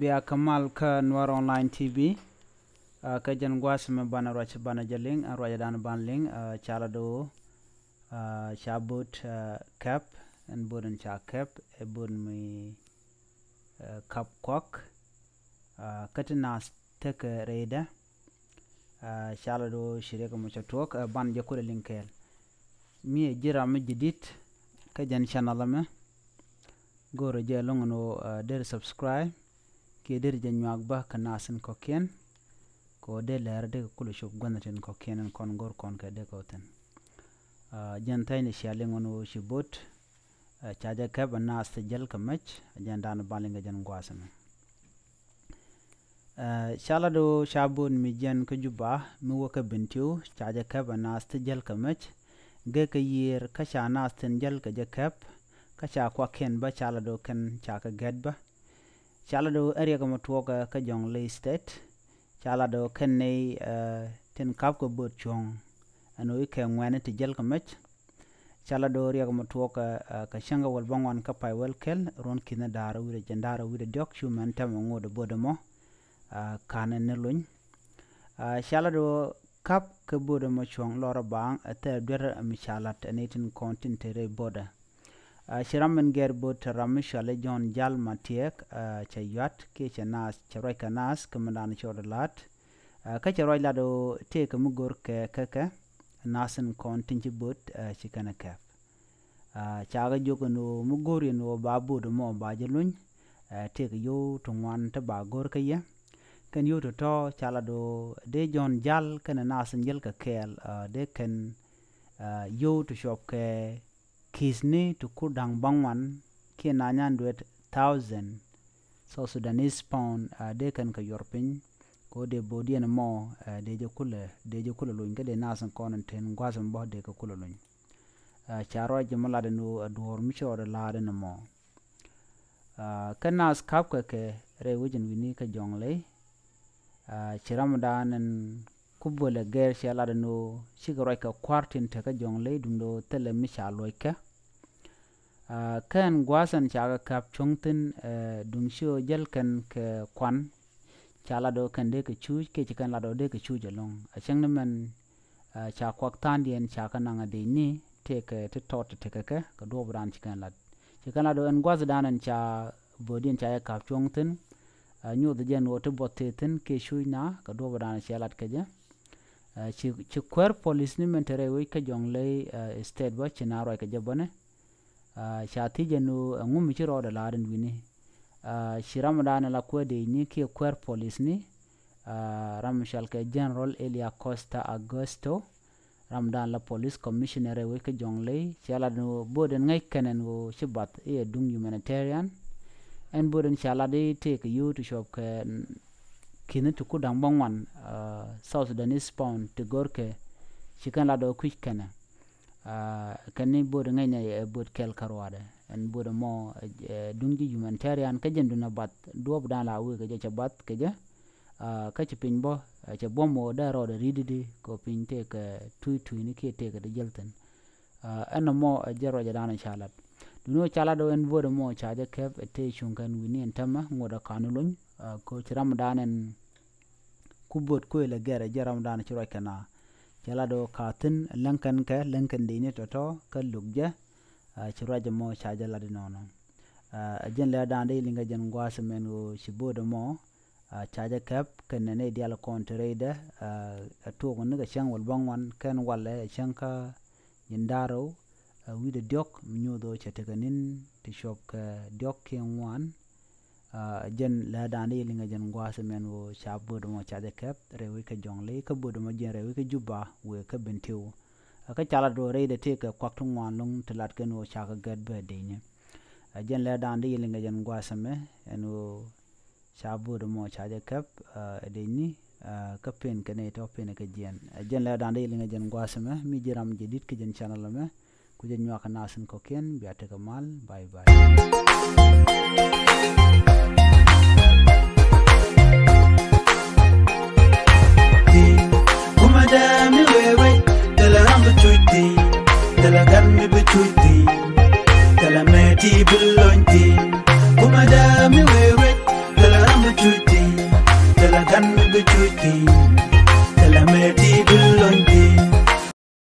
biya kamal ka nuwar online tv uh, eh, ka jan gwas me bana roch bana jaling a roya dan banling uh, eh, chala do uh, eh, shabut uh, cap and budun cha cap e bun mi uh, cap kwak uh, katina tek reida uh, chala do shireka mo chatok uh, ban jakule linkel mie jira mi jidit ka jan channel me goro je long no uh, eh, der subscribe ke der jan nyuak ba ka nasin ko ken ko de ler de kulu shub gwanatin ko ken kon gor kon ka de ko ten uh, jan tay ni shale ngono shibot uh, eh, chaja ka ba nas te jal ka mach jan dan balinga jan gwasame Uh, shala do shabun mi jan ka juba mi waka bintiu chaja ka ba nas te jal ka mach ge ka yir ka sha nas tin jal ka je kep ka sha kwa ken ba chala do ken cha ka get ba chala do area ka matuo ka ka jong le state chala do ken ne tin kap ko bot chong ano i ke ngwane ti jal ka mech chala do ria ka matuo ka ka shanga wal bangwan ka pai wel kel ron kina dara wire jandara wire dok chuman tam ngo do bodomo kana ne luny chala do kap ka boda ma chong lora bang ata dwera amichalat anitin kontin tere boda shiram min ger bo taram shale jon jal ma tiek cha yat ke cha nas cha roi ka nas kamadan chora lat ka cha roi lado te ka mugor ke ka ka nasin kontin chi bot chi kana ka cha ga jogano mugor yano ba boda mo ba jalun te ka yo tungwan ta ba gor ka ya ken yoto to chalado de jon jal ken nas nyel ka kel uh, de ken uh, yo to shop ke kisni to kudang bangwan ke na nyan duet thousand so sudanese pound uh, de ken ka yorpin ko de bodi en mo uh, de je kule de je kule lu ngede nas kon ten gwasam bo de ka kule lu uh, charo jimla de no adwor mi choro la de no mo uh, kenas kapke ke rewujin wini ka jonglei Ah, ciram danen kubbo la ger shi ala no shigaro ka kwartin ta ka jongle dum do tele mi sha loika ah, kan gwasan cha ga kap chongtin eh, dum sho jel kan ka kwan cha la do kan de ka chu ke chi kan la do de ka chu jalong a chang man ah, cha kwak tan dien cha ka nanga de ni te ka te tot te ka ka ka do bran chi kan la chi kan la do en gwas danen cha bodin cha ka kap tin. nyu de jen wote botetin ke shui na ka do badana shalat ka ja eh, chi chi kwer police ni mentere we ka jongle eh, state ba chi naro ka jabane eh, shati jenu ngum chi ro da laden wini shi ramadana la kwe de ni ke kwer police ni ram shal ka general elia costa augusto ramdan la polis commissioner we ka jongle shalat no boden ngai kenen wo shibat e dung humanitarian ān bōd ān shāladī tī kā yūtu shuop kā kīni tūku dhāṅbaṅwaṅ uh, sās dhāni spāŋ tī gōr kā shikān lā dhō quīsh kā na uh, kā nī bōd ngā yā yā eh, bōd kā kā rwāda, ān bōd mō eh, dhūngi dhūmantariyān kā jindu nā bāt, dhūab dhāna āwī kā jachā bāt kā jā uh, kā chā pīñ bō eh, chā bō mō dhā rōd rīdi dhī kō pīñ tī tui duno chala do en bodo mo cha je kep e te chungan wini en tama ngoda kanulun ko chiram danen kubot ko e le gere jaram dan chiro kana chala do katin lankan ka lankan de ne toto kan lugje chiro je mo cha je ladi nono e jen le dan de linga jen ngwas men go shibodo mo cha je kep ken ne dial kontre de to ko ne ga chang wal bangwan ken wal chang ka yindaro Uh, a wida diok mi ñooɗo cetega nin ti shok ka diok a wan uh, jen laadande yelinga jen se men wo ca bodo mo de kep rewi ka jongle ka bodo mo jen rewi ka juba we ka bentiu, a uh, ka cala do reide te ka tu ngwan lung ti lat ken wo cha ka gad be denye uh, jen laadande yelinga jen se me en wo ca bodo mo de kep de ni a uh, ka pen ne to pen ka jen a jen la dande yelinga jen men, mi jiram jedit ka jen channel me kuje nywaka nasin koken biate kamal bye bye